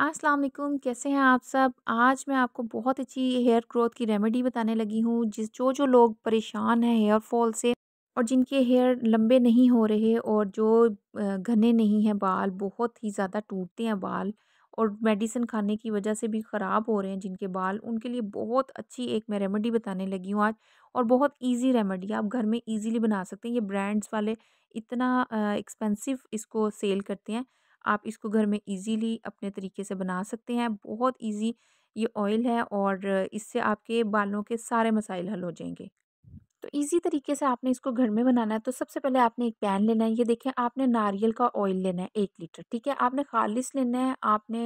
अस्सलाम वालेकुम कैसे हैं आप सब आज मैं आपको बहुत अच्छी हेयर ग्रोथ की रेमेडी बताने लगी हूँ जिस जो जो लोग परेशान हैं हेयर फॉल से और जिनके हेयर लंबे नहीं हो रहे और जो घने नहीं हैं बाल बहुत ही ज़्यादा टूटते हैं बाल और मेडिसिन खाने की वजह से भी ख़राब हो रहे हैं जिनके बाल उनके लिए बहुत अच्छी एक मैं रेमेडी बताने लगी हूँ आज और बहुत इजी रेमेडी आप घर में इजीली बना सकते हैं ये ब्रांड्स वाले इतना एक्सपेंसिव इसको सेल करते हैं आप इसको घर में इजीली अपने तरीके से बना सकते हैं बहुत इजी ये ऑयल है और इससे आपके बालों के सारे मसाइल हल हो जाएंगे तो इजी तरीके से आपने इसको घर में बनाना है तो सबसे पहले आपने एक पैन लेना है ये देखें आपने नारियल का ऑयल लेना है एक लीटर ठीक है आपने खालिश लेना है आपने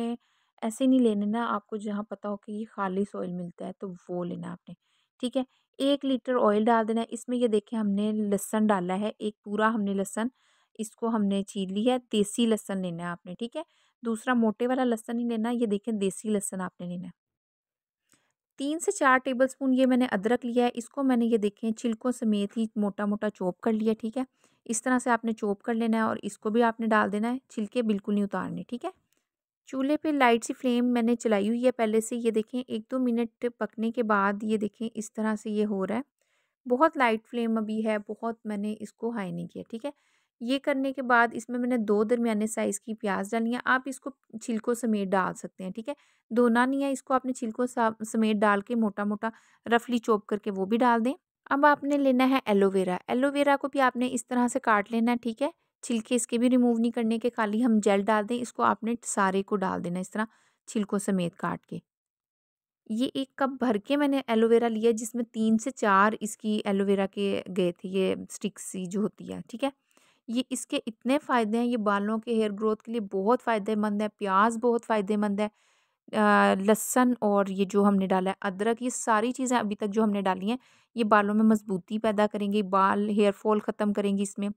ऐसे नहीं लेने ना आपको जहाँ पता हो कि ये खालिश ऑयल मिलता है तो वो लेना आपने ठीक है एक लीटर ऑयल डाल देना है इसमें ये देखें हमने लहसन डाला है एक पूरा हमने लहसन इसको हमने ली लिया देसी लहसन लेना है आपने ठीक है दूसरा मोटे वाला लहसन ही लेना ये देखें देसी लहसन आपने लेना है तीन से चार टेबल स्पून ये मैंने अदरक लिया है इसको मैंने ये देखें छिलकों समेत ही मोटा मोटा चॉप कर लिया ठीक है इस तरह से आपने चॉप कर लेना है और इसको भी आपने डाल देना है छिलके बिल्कुल नहीं उतारने ठीक है चूल्हे पे लाइट सी फ्लेम मैंने चलाई हुई है पहले से ये देखें एक दो मिनट पकने के बाद ये देखें इस तरह से ये हो रहा है बहुत लाइट फ्लेम अभी है बहुत मैंने इसको हाई नहीं किया ठीक है ये करने के बाद इसमें मैंने दो दरमियाने साइज़ की प्याज डाली है आप इसको छिलकों समेत डाल सकते हैं ठीक है दोना नहीं है इसको आपने छिलकों समेत डाल के मोटा मोटा रफली चॉप करके वो भी डाल दें अब आपने लेना है एलोवेरा एलोवेरा को भी आपने इस तरह से काट लेना है ठीक है छिलके इसके भी रिमूव नहीं करने के खाली हम जेल डाल दें इसको आपने सारे को डाल देना इस तरह छिलकों समेत काट के ये एक कप भर के मैंने एलोवेरा लिया जिसमें तीन से चार इसकी एलोवेरा के गए थे ये स्टिक्स जो होती है ठीक है ये इसके इतने फ़ायदे हैं ये बालों के हेयर ग्रोथ के लिए बहुत फ़ायदेमंद है प्याज बहुत फ़ायदेमंद है लहसन और ये जो हमने डाला है अदरक ये सारी चीज़ें अभी तक जो हमने डाली हैं ये बालों में मजबूती पैदा करेंगी बाल हेयर फॉल ख़त्म करेंगी इसमें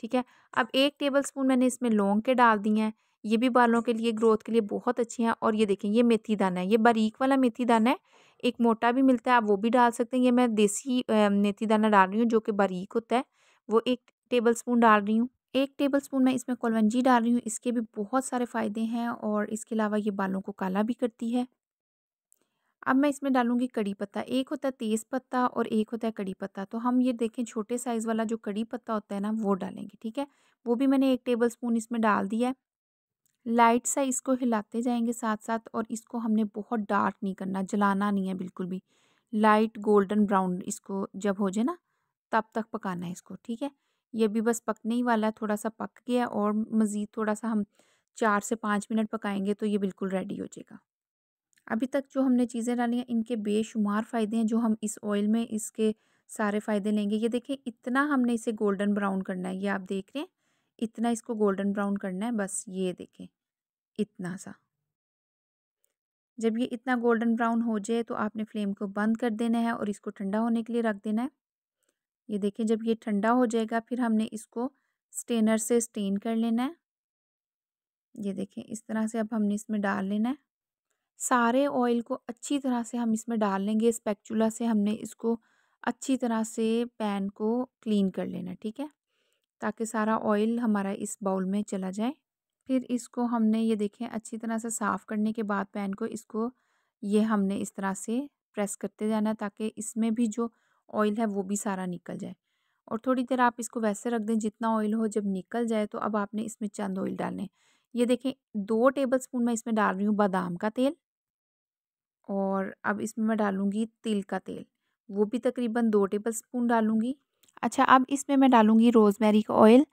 ठीक है अब एक टेबल स्पून मैंने इसमें लौंग के डाल दिए हैं ये भी बालों के लिए ग्रोथ के लिए बहुत अच्छी हैं और ये देखें ये मेथी दाना है ये बारीक वाला मेथी दाना है एक मोटा भी मिलता है आप वो भी डाल सकते हैं ये मैं देसी मेथी दाना डाल रही हूँ जो कि बारीक होता है वो एक स्पून डाल रही हूँ एक टेबलस्पून मैं इसमें कोलवंजी डाल रही हूँ इसके भी बहुत सारे फ़ायदे हैं और इसके अलावा ये बालों को काला भी करती है अब मैं इसमें डालूंगी कड़ी पत्ता एक होता है तेज़ पत्ता और एक होता है कड़ी पत्ता तो हम ये देखें छोटे साइज़ वाला जो कड़ी पत्ता होता है ना वो डालेंगे ठीक है वो भी मैंने एक टेबल स्पून इसमें डाल दिया है लाइट सा इसको हिलाते जाएंगे साथ साथ और इसको हमने बहुत डार्क नहीं करना जलाना नहीं है बिल्कुल भी लाइट गोल्डन ब्राउन इसको जब हो जाए ना तब तक पकाना है इसको ठीक है ये भी बस पकने ही वाला है थोड़ा सा पक गया और मज़ीद थोड़ा सा हम चार से पाँच मिनट पकाएंगे तो ये बिल्कुल रेडी हो जाएगा अभी तक जो हमने चीज़ें डाली हैं इनके बेशुमार फ़ायदे हैं जो हम इस ऑयल में इसके सारे फ़ायदे लेंगे ये देखें इतना हमने इसे गोल्डन ब्राउन करना है ये आप देख रहे हैं इतना इसको गोल्डन ब्राउन करना है बस ये देखें इतना सा जब ये इतना गोल्डन ब्राउन हो जाए तो आपने फ्लेम को बंद कर देना है और इसको ठंडा होने के लिए रख देना है ये देखिए जब ये ठंडा हो जाएगा फिर हमने इसको स्टेनर से स्टेन कर लेना है ये देखें इस तरह से अब हमने इसमें डाल लेना है सारे ऑयल को अच्छी तरह से हम इसमें डाल लेंगे स्पेक्चुला से हमने इसको अच्छी तरह से पैन को क्लीन कर लेना ठीक है ताकि सारा ऑयल हमारा इस बाउल में चला जाए फिर इसको हमने ये देखें अच्छी तरह से साफ़ करने के बाद पैन को इसको ये हमने इस तरह से प्रेस करते जाना ताकि इसमें भी जो ऑयल है वो भी सारा निकल जाए और थोड़ी देर आप इसको वैसे रख दें जितना ऑयल हो जब निकल जाए तो अब आपने इसमें चंद ऑयल डालने ये देखें दो टेबल स्पून मैं इसमें डाल रही हूँ बादाम का तेल और अब इसमें मैं डालूँगी तिल का तेल वो भी तकरीबन दो टेबल स्पून डालूँगी अच्छा अब इसमें मैं डालूँगी रोज़मेरी का ऑयल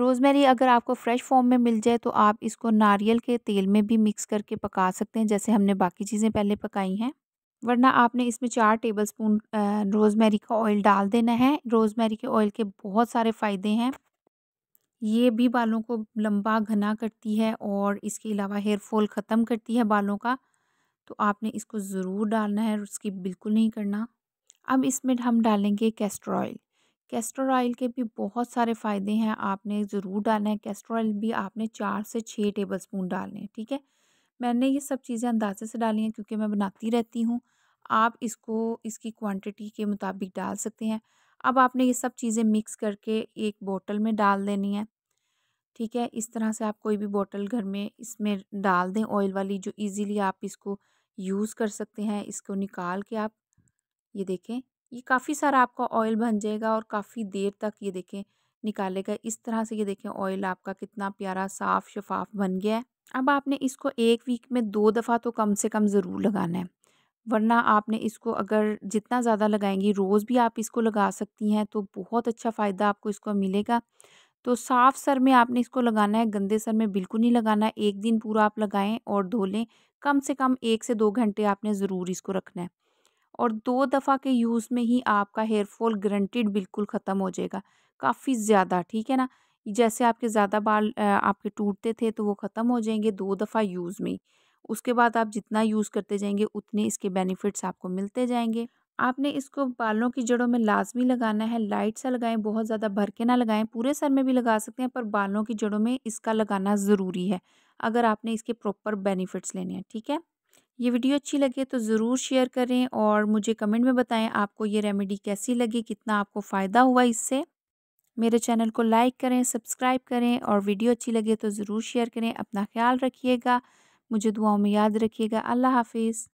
रोज़मेरी अगर आपको फ्रेश फॉर्म में मिल जाए तो आप इसको नारियल के तेल में भी मिक्स करके पका सकते हैं जैसे हमने बाकी चीज़ें पहले पकाई हैं वरना आपने इसमें चार टेबल स्पून रोज़मेरी का ऑयल डाल देना है रोज़मेरी के ऑयल के बहुत सारे फ़ायदे हैं ये भी बालों को लंबा घना करती है और इसके अलावा हेयर फॉल ख़त्म करती है बालों का तो आपने इसको ज़रूर डालना है उसकी बिल्कुल नहीं करना अब इसमें हम डालेंगे कैस्टर ऑयल कैस्टर ऑयल के भी बहुत सारे फ़ायदे हैं आपने ज़रूर डालना है कैस्टर ऑयल भी आपने चार से छः टेबल स्पून डालने ठीक है मैंने ये सब चीज़ें अंदाज़े से डाली हैं क्योंकि मैं बनाती रहती हूँ आप इसको इसकी क्वांटिटी के मुताबिक डाल सकते हैं अब आपने ये सब चीज़ें मिक्स करके एक बोतल में डाल देनी है ठीक है इस तरह से आप कोई भी बोतल घर में इसमें डाल दें ऑयल वाली जो इजीली आप इसको यूज़ कर सकते हैं इसको निकाल के आप ये देखें ये काफ़ी सारा आपका ऑयल बन जाएगा और काफ़ी देर तक ये देखें निकालेगा इस तरह से ये देखें ऑयल आपका कितना प्यारा साफ़ शफाफ बन गया है अब आपने इसको एक वीक में दो दफ़ा तो कम से कम ज़रूर लगाना है वरना आपने इसको अगर जितना ज़्यादा लगाएंगी रोज़ भी आप इसको लगा सकती हैं तो बहुत अच्छा फ़ायदा आपको इसको मिलेगा तो साफ़ सर में आपने इसको लगाना है गंदे सर में बिल्कुल नहीं लगाना है एक दिन पूरा आप लगाएं और धो लें कम से कम एक से दो घंटे आपने ज़रूर इसको रखना है और दो दफ़ा के यूज़ में ही आपका हेयरफॉल ग्रंटिड ग्रंटेड बिल्कुल ख़त्म हो जाएगा काफ़ी ज़्यादा ठीक है ना जैसे आपके ज़्यादा बाल आपके टूटते थे तो वो ख़त्म हो जाएंगे दो दफ़ा यूज़ में उसके बाद आप जितना यूज़ करते जाएंगे उतने इसके बेनिफिट्स आपको मिलते जाएंगे आपने इसको बालों की जड़ों में लाजमी लगाना है लाइट सा लगाएं बहुत ज़्यादा भर के ना लगाएं पूरे सर में भी लगा सकते हैं पर बालों की जड़ों में इसका लगाना ज़रूरी है अगर आपने इसके प्रॉपर बेनिफिट्स लेने हैं ठीक है ये वीडियो अच्छी लगे तो ज़रूर शेयर करें और मुझे कमेंट में बताएं आपको ये रेमेडी कैसी लगी कितना आपको फ़ायदा हुआ इससे मेरे चैनल को लाइक करें सब्सक्राइब करें और वीडियो अच्छी लगे तो ज़रूर शेयर करें अपना ख्याल रखिएगा मुझे दुआओं में याद रखिएगा अल्लाह हाफिज़